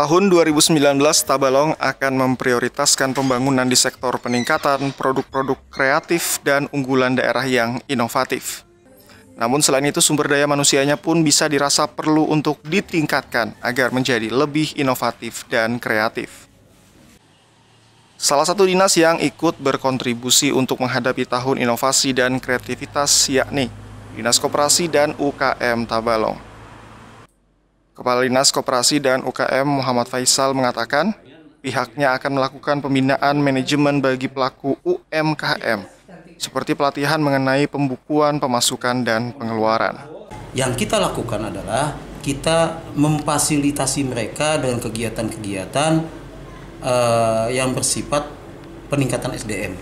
Tahun 2019, Tabalong akan memprioritaskan pembangunan di sektor peningkatan produk-produk kreatif dan unggulan daerah yang inovatif. Namun selain itu sumber daya manusianya pun bisa dirasa perlu untuk ditingkatkan agar menjadi lebih inovatif dan kreatif. Salah satu dinas yang ikut berkontribusi untuk menghadapi tahun inovasi dan kreativitas yakni Dinas Koperasi dan UKM Tabalong. Kepala Dinas Koperasi dan UKM Muhammad Faisal mengatakan, pihaknya akan melakukan pembinaan manajemen bagi pelaku UMKM, seperti pelatihan mengenai pembukuan, pemasukan, dan pengeluaran. Yang kita lakukan adalah kita memfasilitasi mereka dengan kegiatan-kegiatan uh, yang bersifat peningkatan SDM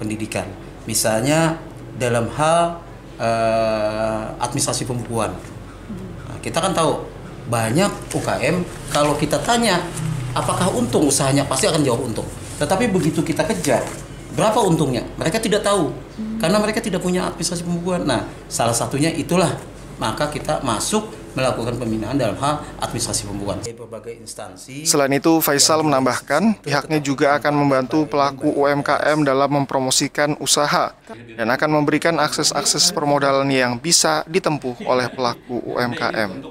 pendidikan misalnya dalam hal uh, administrasi pembukuan nah, kita kan tahu banyak UKM kalau kita tanya apakah untung usahanya pasti akan jawab untung. Tetapi begitu kita kejar berapa untungnya mereka tidak tahu hmm. karena mereka tidak punya administrasi pembukuan. Nah salah satunya itulah maka kita masuk melakukan pembinaan dalam hal administrasi pembukuan. Selain itu, Faisal menambahkan pihaknya juga akan membantu pelaku UMKM dalam mempromosikan usaha dan akan memberikan akses-akses permodalan yang bisa ditempuh oleh pelaku UMKM.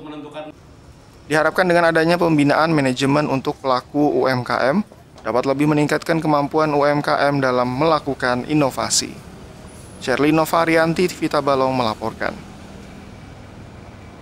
Diharapkan dengan adanya pembinaan manajemen untuk pelaku UMKM dapat lebih meningkatkan kemampuan UMKM dalam melakukan inovasi. Sherly Novarianti, Vita Balong melaporkan.